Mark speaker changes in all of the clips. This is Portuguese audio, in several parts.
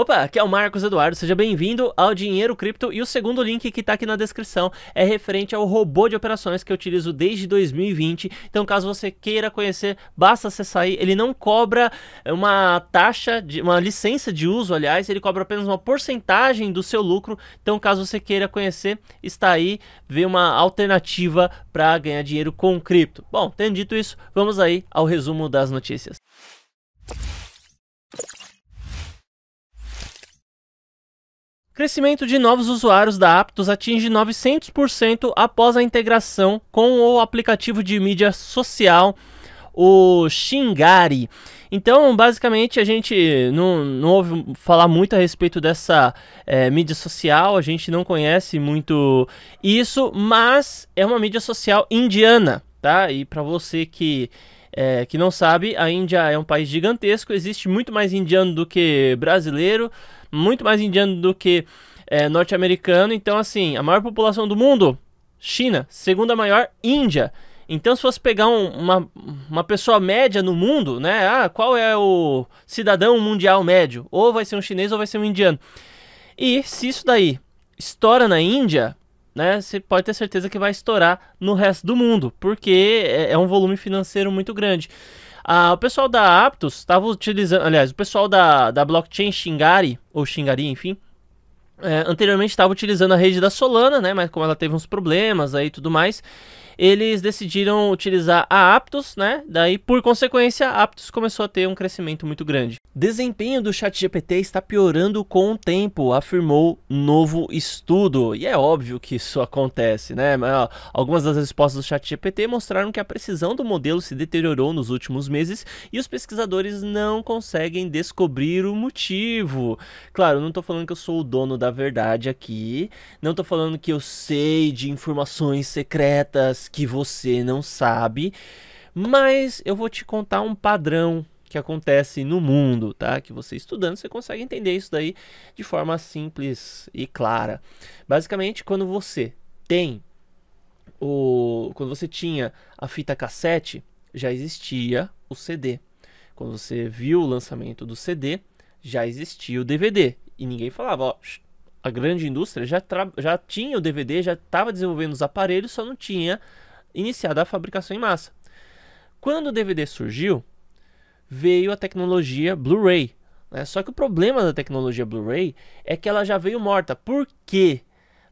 Speaker 1: Opa, aqui é o Marcos Eduardo, seja bem-vindo ao Dinheiro Cripto e o segundo link que está aqui na descrição é referente ao robô de operações que eu utilizo desde 2020. Então, caso você queira conhecer, basta acessar aí. Ele não cobra é, uma taxa, de, uma licença de uso, aliás, ele cobra apenas uma porcentagem do seu lucro. Então, caso você queira conhecer, está aí, ver uma alternativa para ganhar dinheiro com cripto. Bom, tendo dito isso, vamos aí ao resumo das notícias. Crescimento de novos usuários da Aptos atinge 900% após a integração com o aplicativo de mídia social, o Xingari. Então, basicamente, a gente não, não ouve falar muito a respeito dessa é, mídia social, a gente não conhece muito isso, mas é uma mídia social indiana, tá? E para você que é, que não sabe, a Índia é um país gigantesco, existe muito mais indiano do que brasileiro, muito mais indiano do que é, norte-americano. Então, assim, a maior população do mundo, China. Segunda maior, Índia. Então, se fosse pegar um, uma, uma pessoa média no mundo, né? Ah, qual é o cidadão mundial médio? Ou vai ser um chinês ou vai ser um indiano. E se isso daí estoura na Índia, né, você pode ter certeza que vai estourar no resto do mundo, porque é, é um volume financeiro muito grande. Ah, o pessoal da Aptos estava utilizando, aliás, o pessoal da, da blockchain Shingari, ou Shingari, enfim, é, anteriormente estava utilizando a rede da Solana, né, mas como ela teve uns problemas aí e tudo mais, eles decidiram utilizar a Aptos, né? Daí, por consequência, a Aptos começou a ter um crescimento muito grande. Desempenho do ChatGPT está piorando com o tempo, afirmou novo estudo. E é óbvio que isso acontece, né? Algumas das respostas do ChatGPT mostraram que a precisão do modelo se deteriorou nos últimos meses e os pesquisadores não conseguem descobrir o motivo. Claro, não estou falando que eu sou o dono da verdade aqui, não estou falando que eu sei de informações secretas que você não sabe, mas eu vou te contar um padrão que acontece no mundo, tá? Que você estudando, você consegue entender isso daí de forma simples e clara. Basicamente, quando você tem o quando você tinha a fita cassete, já existia o CD. Quando você viu o lançamento do CD, já existia o DVD e ninguém falava, ó, a grande indústria já, já tinha o DVD, já estava desenvolvendo os aparelhos, só não tinha iniciado a fabricação em massa. Quando o DVD surgiu, veio a tecnologia Blu-ray. Né? Só que o problema da tecnologia Blu-ray é que ela já veio morta. Por quê?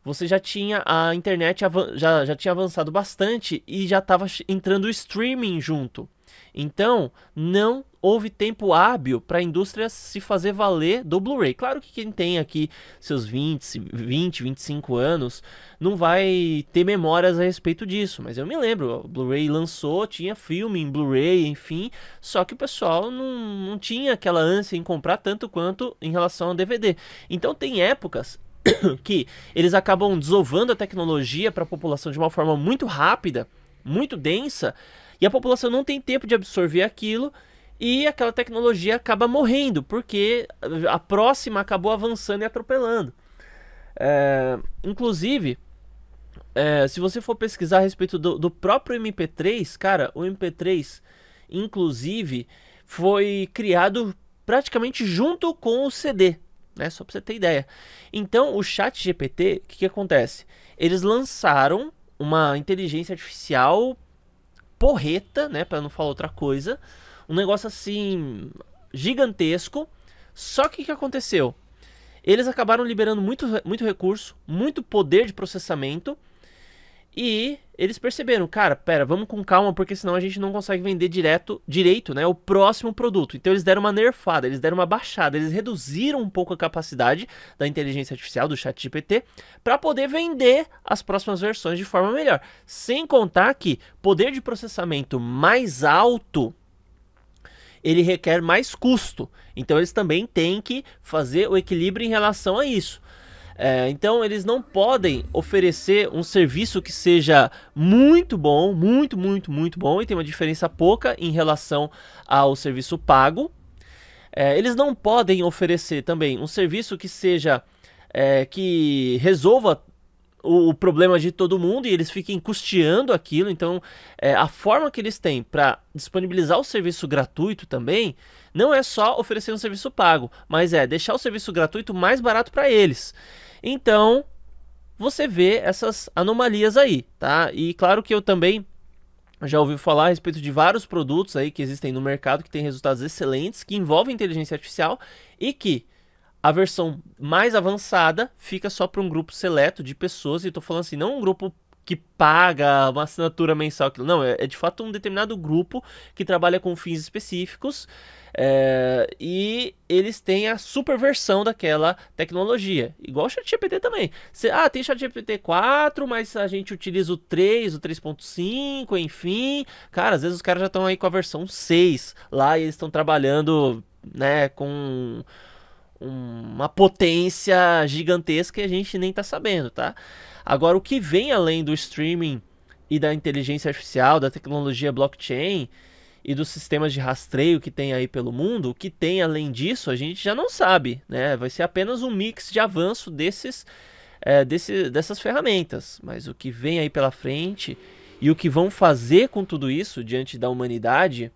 Speaker 1: Você já tinha a internet já, já tinha avançado bastante e já estava entrando o streaming junto. Então, não houve tempo hábil para a indústria se fazer valer do Blu-ray. Claro que quem tem aqui seus 20, 20, 25 anos não vai ter memórias a respeito disso, mas eu me lembro, o Blu-ray lançou, tinha filme em Blu-ray, enfim, só que o pessoal não, não tinha aquela ânsia em comprar tanto quanto em relação ao DVD. Então tem épocas que eles acabam desovando a tecnologia para a população de uma forma muito rápida, muito densa, e a população não tem tempo de absorver aquilo e aquela tecnologia acaba morrendo, porque a próxima acabou avançando e atropelando. É, inclusive, é, se você for pesquisar a respeito do, do próprio MP3, cara, o MP3, inclusive, foi criado praticamente junto com o CD, né? Só para você ter ideia. Então, o Chat GPT, o que, que acontece? Eles lançaram uma inteligência artificial porreta, né, para não falar outra coisa, um negócio assim gigantesco. Só que o que aconteceu? Eles acabaram liberando muito, muito recurso, muito poder de processamento e eles perceberam, cara, pera, vamos com calma, porque senão a gente não consegue vender direto, direito, né, o próximo produto. Então eles deram uma nerfada, eles deram uma baixada, eles reduziram um pouco a capacidade da inteligência artificial do ChatGPT para poder vender as próximas versões de forma melhor. Sem contar que poder de processamento mais alto ele requer mais custo. Então eles também têm que fazer o equilíbrio em relação a isso. É, então eles não podem oferecer um serviço que seja muito bom, muito, muito, muito bom e tem uma diferença pouca em relação ao serviço pago. É, eles não podem oferecer também um serviço que seja é, que resolva o, o, problema de todo mundo e eles fiquem custeando aquilo. Então, é, a forma que eles têm para disponibilizar o serviço gratuito também não é só oferecer um serviço pago, mas é deixar o serviço gratuito mais barato para eles. Então, você vê essas anomalias aí, tá? E claro que eu também já ouvi falar a respeito de vários produtos aí que existem no mercado que têm resultados excelentes, que envolvem inteligência artificial e que a versão mais avançada fica só para um grupo seleto de pessoas, e estou falando assim, não um grupo que paga uma assinatura mensal, não, é, é de fato um determinado grupo que trabalha com fins específicos é, e eles têm a superversão daquela tecnologia, igual o ChatGPT também. Cê, ah, tem ChatGPT 4, mas a gente utiliza o 3, o 3.5, enfim. Cara, às vezes os caras já estão aí com a versão 6 lá e eles estão trabalhando, né, com uma potência gigantesca e a gente nem tá sabendo, tá? Agora, o que vem além do streaming e da inteligência artificial, da tecnologia blockchain, e dos sistemas de rastreio que tem aí pelo mundo, o que tem além disso a gente já não sabe, né? Vai ser apenas um mix de avanço desses, é, desse, dessas ferramentas. Mas o que vem aí pela frente e o que vão fazer com tudo isso diante da humanidade,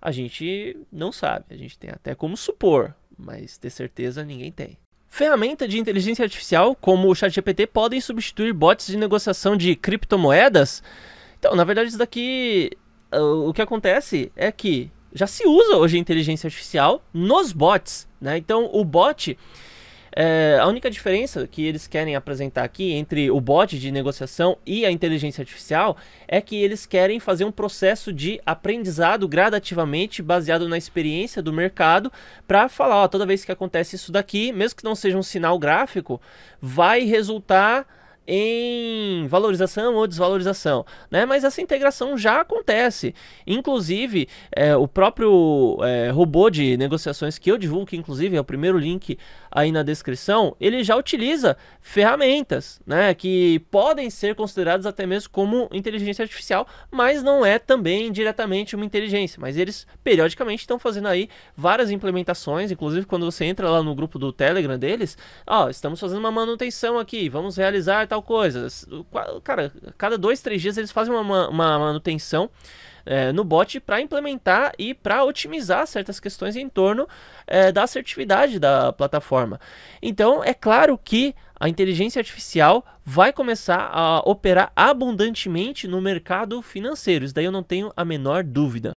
Speaker 1: a gente não sabe. A gente tem até como supor, mas ter certeza ninguém tem. Ferramentas de inteligência artificial como o ChatGPT podem substituir bots de negociação de criptomoedas? Então, na verdade, isso daqui o que acontece é que já se usa hoje a inteligência artificial nos bots, né? Então o bot é, a única diferença que eles querem apresentar aqui entre o bot de negociação e a inteligência artificial é que eles querem fazer um processo de aprendizado gradativamente baseado na experiência do mercado para falar, ó, toda vez que acontece isso daqui, mesmo que não seja um sinal gráfico, vai resultar em valorização ou desvalorização, né? Mas essa integração já acontece. Inclusive, é, o próprio é, robô de negociações que eu divulgo, que inclusive é o primeiro link aí na descrição, ele já utiliza ferramentas, né? Que podem ser consideradas até mesmo como inteligência artificial, mas não é também diretamente uma inteligência. Mas eles periodicamente estão fazendo aí várias implementações, inclusive quando você entra lá no grupo do Telegram deles, ó, oh, estamos fazendo uma manutenção aqui, vamos realizar tal coisa. Cara, cada dois, três dias eles fazem uma, uma manutenção é, no bot para implementar e para otimizar certas questões em torno é, da assertividade da plataforma. Então, é claro que a inteligência artificial vai começar a operar abundantemente no mercado financeiro. Isso daí eu não tenho a menor dúvida.